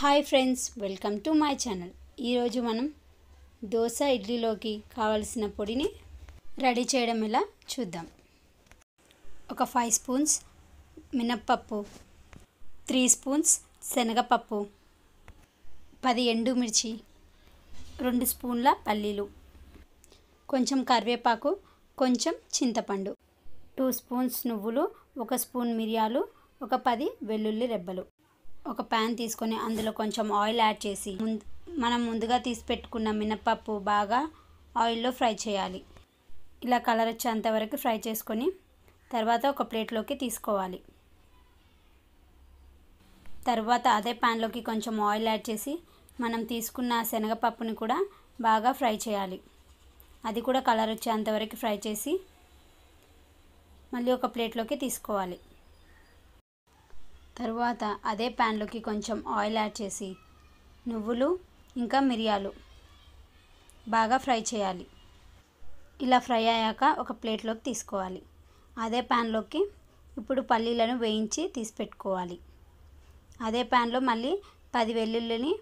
hi friends welcome to my channel ఈరోజు మనం దోశ ఇడ్లీలోకి కావలసిన పొడిని రెడీ చేయడం ఎలా చూద్దాం ఒక ఫైవ్ స్పూన్స్ మినప్పప్పు త్రీ స్పూన్స్ శనగపప్పు పది ఎండుమిర్చి రెండు స్పూన్ల పల్లీలు కొంచెం కరివేపాకు కొంచెం చింతపండు టూ స్పూన్స్ నువ్వులు ఒక స్పూన్ మిరియాలు ఒక పది వెల్లుల్లి రెబ్బలు ఒక ప్యాన్ తీసుకొని అందులో కొంచెం ఆయిల్ యాడ్ చేసి మనం ముందుగా తీసి పెట్టుకున్న మినపప్పు బాగా ఆయిల్లో ఫ్రై చేయాలి ఇలా కలర్ వచ్చేంత వరకు ఫ్రై చేసుకొని తర్వాత ఒక ప్లేట్లోకి తీసుకోవాలి తర్వాత అదే ప్యాన్లోకి కొంచెం ఆయిల్ యాడ్ చేసి మనం తీసుకున్న శనగపప్పుని కూడా బాగా ఫ్రై చేయాలి అది కూడా కలర్ వచ్చేంత వరకు ఫ్రై చేసి మళ్ళీ ఒక ప్లేట్లోకి తీసుకోవాలి తరువాత అదే ప్యాన్లోకి కొంచెం ఆయిల్ యాడ్ చేసి నువ్వులు ఇంకా మిరియాలు బాగా ఫ్రై చేయాలి ఇలా ఫ్రై అయ్యాక ఒక ప్లేట్లోకి తీసుకోవాలి అదే ప్యాన్లోకి ఇప్పుడు పల్లీలను వేయించి తీసి పెట్టుకోవాలి అదే ప్యాన్లో మళ్ళీ పది వెల్లుల్లిని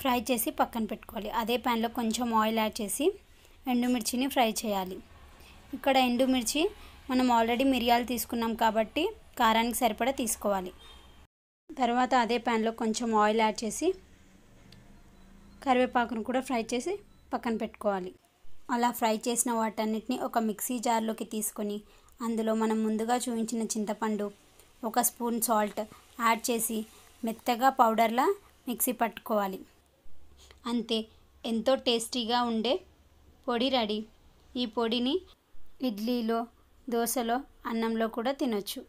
ఫ్రై చేసి పక్కన పెట్టుకోవాలి అదే ప్యాన్లో కొంచెం ఆయిల్ యాడ్ చేసి ఎండుమిర్చిని ఫ్రై చేయాలి ఇక్కడ ఎండుమిర్చి మనం ఆల్రెడీ మిరియాలు తీసుకున్నాం కాబట్టి కారానికి సరిపడా తీసుకోవాలి తర్వాత అదే ప్యాన్లో కొంచెం ఆయిల్ యాడ్ చేసి కరివేపాకును కూడా ఫ్రై చేసి పక్కన పెట్టుకోవాలి అలా ఫ్రై చేసిన వాటన్నిటిని ఒక మిక్సీ జార్లోకి తీసుకొని అందులో మనం ముందుగా చూపించిన చింతపండు ఒక స్పూన్ సాల్ట్ యాడ్ చేసి మెత్తగా పౌడర్లా మిక్సీ పట్టుకోవాలి అంతే ఎంతో టేస్టీగా ఉండే పొడి రెడీ ఈ పొడిని ఇడ్లీలో దోశలో అన్నంలో కూడా తినొచ్చు